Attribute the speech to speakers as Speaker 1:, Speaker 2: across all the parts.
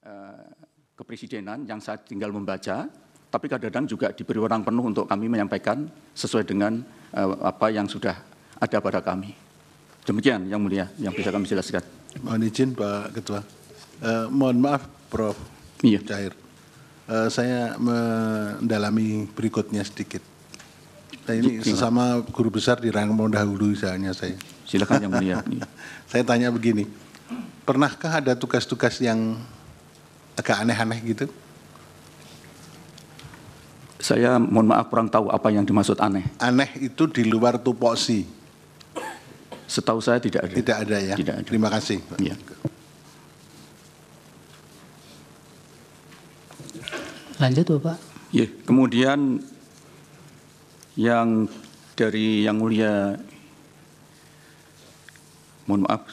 Speaker 1: Eh, kepresidenan yang saya tinggal membaca, tapi kadang-kadang juga diberi orang penuh untuk kami menyampaikan sesuai dengan eh, apa yang sudah ada pada kami. Demikian yang mulia yang bisa kami jelaskan. Mohon izin Pak Ketua. Uh, mohon maaf Prof. Iya. Cair. Uh, saya mendalami berikutnya sedikit. Nah, ini Silakan. sesama guru besar di Rangkong dahulu misalnya saya. Silakan yang mulia. Iya. saya tanya begini, pernahkah ada tugas-tugas yang agak aneh-aneh gitu? Saya mohon maaf kurang tahu apa yang dimaksud aneh. Aneh itu di luar tupoksi. Setahu saya tidak ada. Tidak ada ya. Tidak ada. Terima kasih. Ya. Lanjut Bapak. Ya, kemudian yang dari yang mulia mohon maaf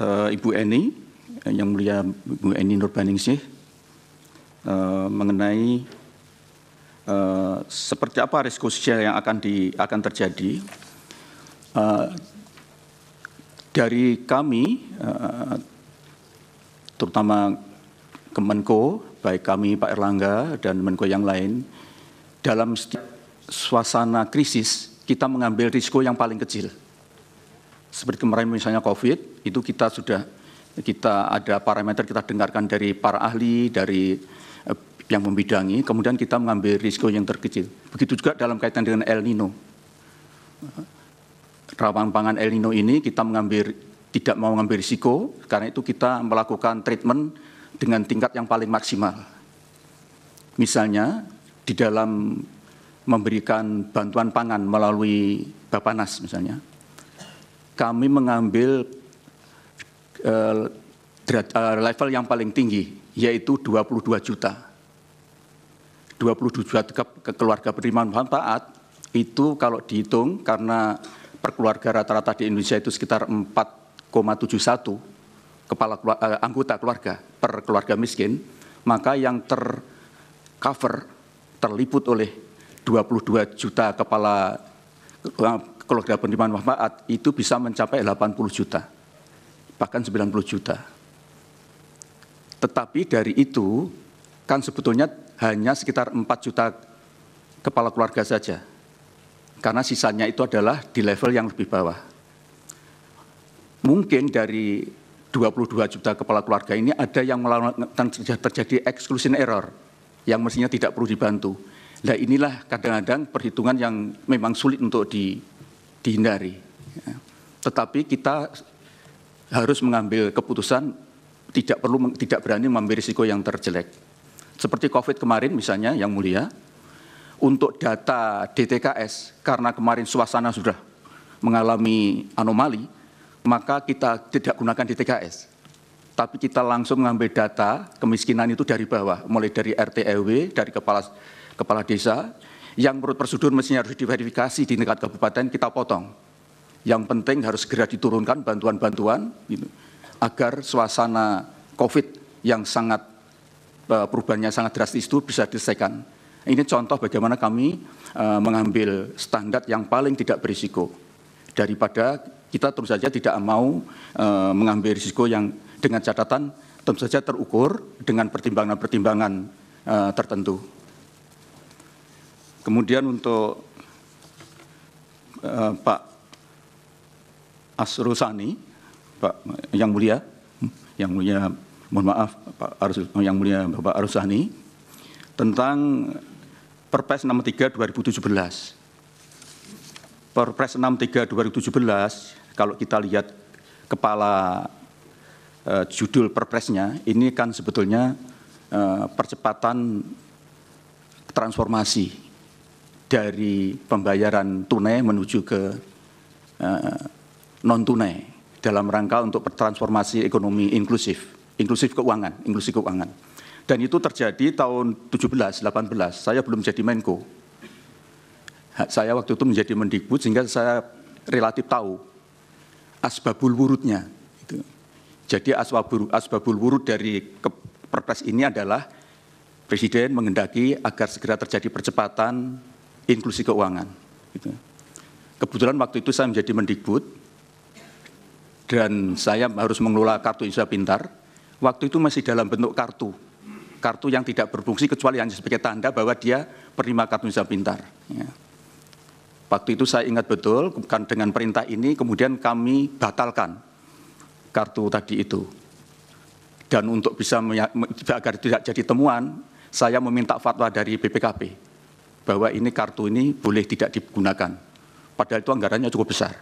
Speaker 1: uh, Ibu Eni, eh, yang mulia Ibu Eni Nurbaningsih, uh, eh, mengenai uh, seperti apa risiko sosial yang akan di akan terjadi. Uh, dari kami, uh, terutama Kemenko, baik kami Pak Erlangga dan Menko yang lain, dalam setiap suasana krisis kita mengambil risiko yang paling kecil seperti kemarin misalnya COVID, itu kita sudah kita ada parameter kita dengarkan dari para ahli, dari eh, yang membidangi, kemudian kita mengambil risiko yang terkecil. Begitu juga dalam kaitan dengan El Nino. Rawan pangan El Nino ini kita mengambil tidak mau mengambil risiko, karena itu kita melakukan treatment dengan tingkat yang paling maksimal. Misalnya di dalam memberikan bantuan pangan melalui Bapanas misalnya, kami mengambil eh, eh, level yang paling tinggi, yaitu 22 juta. 22 juta ke keluarga penerimaan manfaat, itu kalau dihitung karena per keluarga rata-rata di Indonesia itu sekitar 4,71 kepala eh, anggota keluarga per keluarga miskin, maka yang tercover terliput oleh 22 juta kepala kalau tidak penerimaan manfaat itu bisa mencapai 80 juta, bahkan 90 juta. Tetapi dari itu kan sebetulnya hanya sekitar 4 juta kepala keluarga saja. Karena sisanya itu adalah di level yang lebih bawah. Mungkin dari 22 juta kepala keluarga ini ada yang terjadi exclusion error yang mestinya tidak perlu dibantu. Nah inilah kadang-kadang perhitungan yang memang sulit untuk di dihindari. Ya. Tetapi kita harus mengambil keputusan tidak perlu tidak berani mengambil risiko yang terjelek. Seperti COVID kemarin misalnya yang mulia, untuk data DTKS karena kemarin suasana sudah mengalami anomali, maka kita tidak gunakan DTKS. Tapi kita langsung mengambil data kemiskinan itu dari bawah, mulai dari RT RW, e dari kepala kepala desa, yang menurut prosedur mestinya harus diverifikasi di tingkat kabupaten kita potong. Yang penting harus segera diturunkan bantuan-bantuan gitu, agar suasana COVID yang sangat e, perubahannya sangat drastis itu bisa diselesaikan. Ini contoh bagaimana kami e, mengambil standar yang paling tidak berisiko daripada kita terus saja tidak mau e, mengambil risiko yang dengan catatan tentu saja terukur dengan pertimbangan-pertimbangan tertentu. Kemudian untuk uh, Pak Asrusani, Pak Yang Mulia, Yang Mulia, mohon maaf Pak Arus, Yang Mulia Bapak Arusani tentang Perpres 63 2017. Perpres 63 2017 kalau kita lihat kepala uh, judul perpresnya ini kan sebetulnya uh, percepatan transformasi dari pembayaran tunai menuju ke eh, non tunai dalam rangka untuk transformasi ekonomi inklusif, inklusif keuangan, inklusif keuangan. Dan itu terjadi tahun 17, 18. Saya belum jadi Menko. Saya waktu itu menjadi Mendikbud sehingga saya relatif tahu asbabul wurudnya. Gitu. Jadi asbabul, asbabul wurud dari Perpres ini adalah Presiden mengendaki agar segera terjadi percepatan inklusi keuangan. Gitu. Kebetulan waktu itu saya menjadi mendikbud dan saya harus mengelola kartu Indonesia Pintar. Waktu itu masih dalam bentuk kartu, kartu yang tidak berfungsi kecuali hanya sebagai tanda bahwa dia penerima kartu Indonesia Pintar. Ya. Waktu itu saya ingat betul, bukan dengan perintah ini kemudian kami batalkan kartu tadi itu. Dan untuk bisa agar tidak jadi temuan, saya meminta fatwa dari BPKP bahwa ini kartu ini boleh tidak digunakan. Padahal itu anggarannya cukup besar.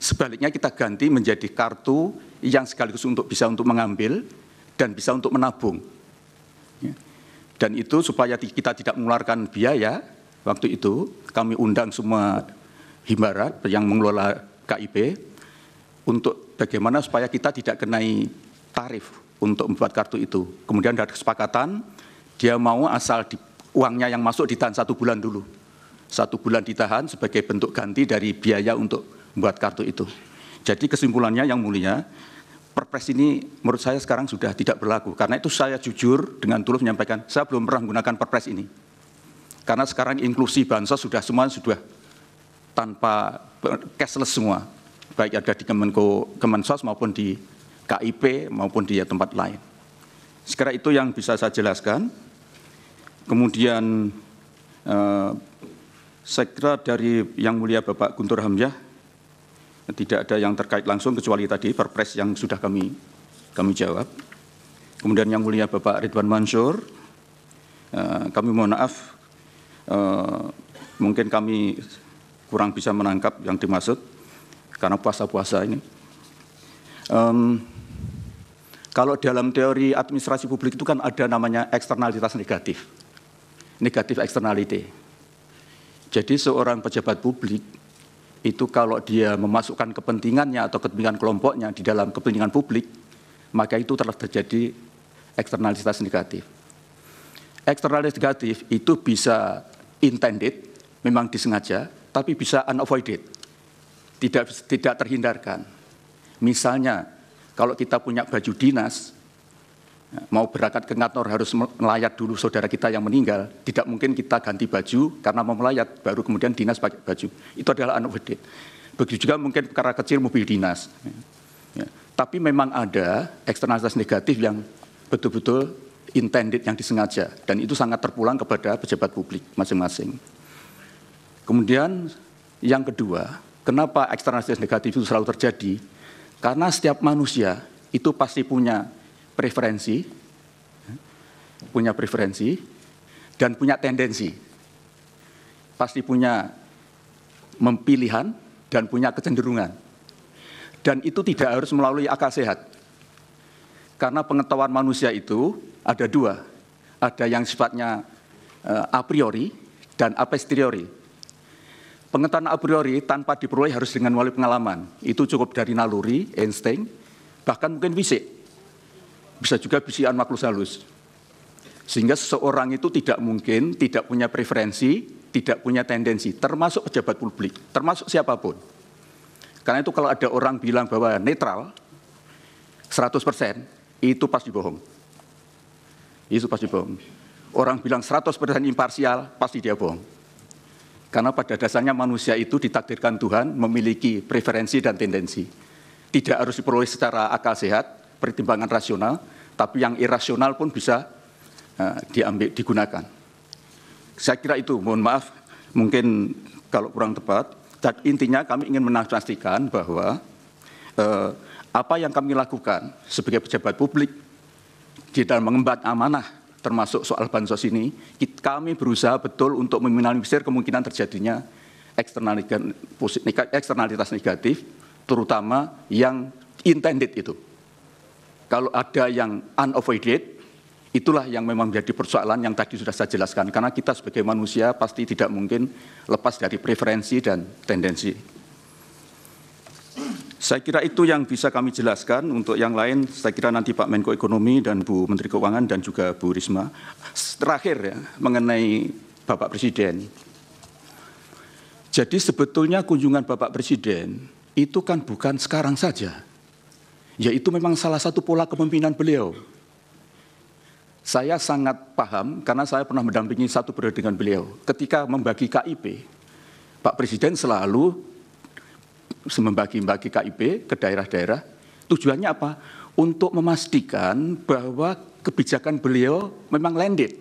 Speaker 1: Sebaliknya kita ganti menjadi kartu yang sekaligus untuk bisa untuk mengambil dan bisa untuk menabung. Ya. Dan itu supaya kita tidak mengeluarkan biaya, waktu itu kami undang semua himbara yang mengelola KIP untuk bagaimana supaya kita tidak kenai tarif untuk membuat kartu itu. Kemudian dari kesepakatan, dia mau asal di uangnya yang masuk ditahan satu bulan dulu. Satu bulan ditahan sebagai bentuk ganti dari biaya untuk membuat kartu itu. Jadi kesimpulannya yang mulia, perpres ini menurut saya sekarang sudah tidak berlaku. Karena itu saya jujur dengan tulus menyampaikan, saya belum pernah menggunakan perpres ini. Karena sekarang inklusi bansos sudah semua sudah tanpa cashless semua. Baik ada di Kemenko, Kemensos maupun di KIP maupun di tempat lain. Sekarang itu yang bisa saya jelaskan. Kemudian eh, saya dari Yang Mulia Bapak Guntur Hamzah tidak ada yang terkait langsung kecuali tadi perpres yang sudah kami kami jawab. Kemudian Yang Mulia Bapak Ridwan Mansur, eh, kami mohon maaf eh, mungkin kami kurang bisa menangkap yang dimaksud karena puasa-puasa ini. Um, kalau dalam teori administrasi publik itu kan ada namanya eksternalitas negatif negatif externality. Jadi seorang pejabat publik itu kalau dia memasukkan kepentingannya atau kepentingan kelompoknya di dalam kepentingan publik, maka itu telah terjadi eksternalitas negatif. Eksternalitas negatif itu bisa intended, memang disengaja, tapi bisa unavoided, tidak tidak terhindarkan. Misalnya, kalau kita punya baju dinas, mau berangkat ke kantor harus melayat dulu saudara kita yang meninggal. Tidak mungkin kita ganti baju karena mau melayat baru kemudian dinas pakai baju. Itu adalah anak wedit. Begitu juga mungkin perkara kecil mobil dinas. Ya. Tapi memang ada eksternalitas negatif yang betul-betul intended yang disengaja dan itu sangat terpulang kepada pejabat publik masing-masing. Kemudian yang kedua, kenapa eksternalitas negatif itu selalu terjadi? Karena setiap manusia itu pasti punya preferensi, punya preferensi, dan punya tendensi. Pasti punya mempilihan dan punya kecenderungan. Dan itu tidak harus melalui akal sehat. Karena pengetahuan manusia itu ada dua. Ada yang sifatnya eh, a priori dan a posteriori. Pengetahuan a priori tanpa diperoleh harus dengan wali pengalaman. Itu cukup dari naluri, insting, bahkan mungkin fisik bisa juga bisian makhluk halus. Sehingga seseorang itu tidak mungkin, tidak punya preferensi, tidak punya tendensi, termasuk pejabat publik, termasuk siapapun. Karena itu kalau ada orang bilang bahwa netral, 100%, itu pasti bohong. Itu pasti bohong. Orang bilang 100% imparsial, pasti dia bohong. Karena pada dasarnya manusia itu ditakdirkan Tuhan memiliki preferensi dan tendensi. Tidak harus diperoleh secara akal sehat, pertimbangan rasional, tapi yang irasional pun bisa eh, diambil digunakan. Saya kira itu, mohon maaf, mungkin kalau kurang tepat. Dan intinya kami ingin memastikan bahwa eh, apa yang kami lakukan sebagai pejabat publik di dalam mengemban amanah termasuk soal bansos ini, kami berusaha betul untuk meminimalisir kemungkinan terjadinya eksternalitas negatif, terutama yang intended itu kalau ada yang unavoided, itulah yang memang menjadi persoalan yang tadi sudah saya jelaskan. Karena kita sebagai manusia pasti tidak mungkin lepas dari preferensi dan tendensi. Saya kira itu yang bisa kami jelaskan. Untuk yang lain, saya kira nanti Pak Menko Ekonomi dan Bu Menteri Keuangan dan juga Bu Risma. Terakhir ya, mengenai Bapak Presiden. Jadi sebetulnya kunjungan Bapak Presiden itu kan bukan sekarang saja yaitu memang salah satu pola kepemimpinan beliau. Saya sangat paham karena saya pernah mendampingi satu periode dengan beliau. Ketika membagi KIP, Pak Presiden selalu membagi-bagi KIP ke daerah-daerah. Tujuannya apa? Untuk memastikan bahwa kebijakan beliau memang landed,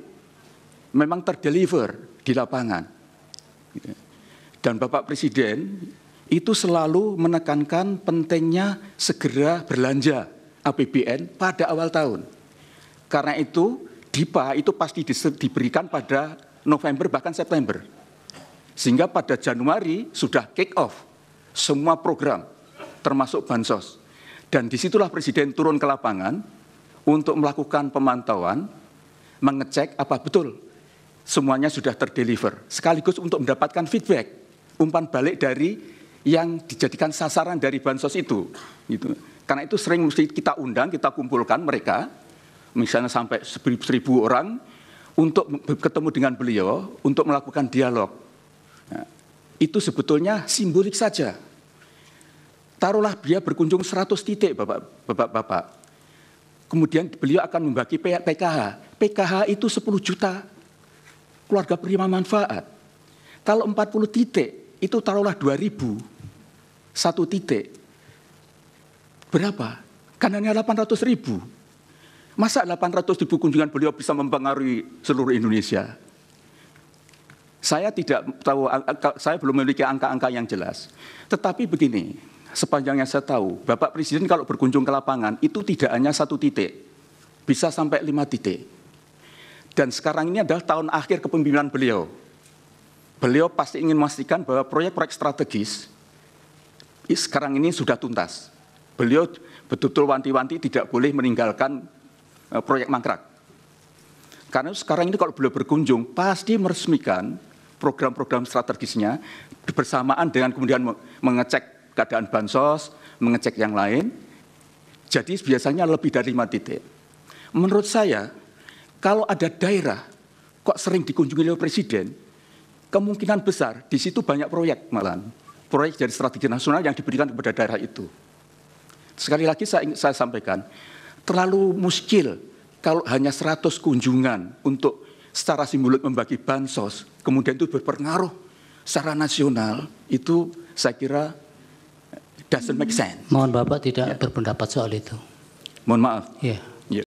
Speaker 1: memang terdeliver di lapangan. Dan Bapak Presiden itu selalu menekankan pentingnya segera berlanja APBN pada awal tahun. Karena itu DIPA itu pasti diberikan pada November bahkan September. Sehingga pada Januari sudah kick off semua program termasuk bansos. Dan disitulah Presiden turun ke lapangan untuk melakukan pemantauan, mengecek apa betul semuanya sudah terdeliver. Sekaligus untuk mendapatkan feedback, umpan balik dari yang dijadikan sasaran dari bansos itu. Gitu. Karena itu sering mesti kita undang, kita kumpulkan mereka, misalnya sampai seribu orang, untuk ketemu dengan beliau, untuk melakukan dialog. Nah, itu sebetulnya simbolik saja. Taruhlah beliau berkunjung 100 titik, Bapak-Bapak. Kemudian beliau akan membagi PKH. PKH itu 10 juta keluarga penerima manfaat. Kalau 40 titik, itu taruhlah 2000 satu titik. Berapa? karena hanya 800 ribu. Masa 800 ribu kunjungan beliau bisa mempengaruhi seluruh Indonesia? Saya tidak tahu, saya belum memiliki angka-angka yang jelas. Tetapi begini, sepanjang yang saya tahu, Bapak Presiden kalau berkunjung ke lapangan itu tidak hanya satu titik, bisa sampai lima titik. Dan sekarang ini adalah tahun akhir kepemimpinan beliau beliau pasti ingin memastikan bahwa proyek-proyek strategis sekarang ini sudah tuntas. Beliau betul-betul wanti-wanti tidak boleh meninggalkan e, proyek mangkrak. Karena sekarang ini kalau beliau berkunjung pasti meresmikan program-program strategisnya bersamaan dengan kemudian mengecek keadaan bansos, mengecek yang lain. Jadi biasanya lebih dari lima titik. Menurut saya, kalau ada daerah kok sering dikunjungi oleh presiden, kemungkinan besar di situ banyak proyek malahan. Proyek dari strategi nasional yang diberikan kepada daerah itu. Sekali lagi saya, saya sampaikan, terlalu muskil kalau hanya 100 kunjungan untuk secara simbolik membagi bansos, kemudian itu berpengaruh secara nasional, itu saya kira doesn't make sense. Mohon Bapak tidak ya. berpendapat soal itu. Mohon maaf. Ya.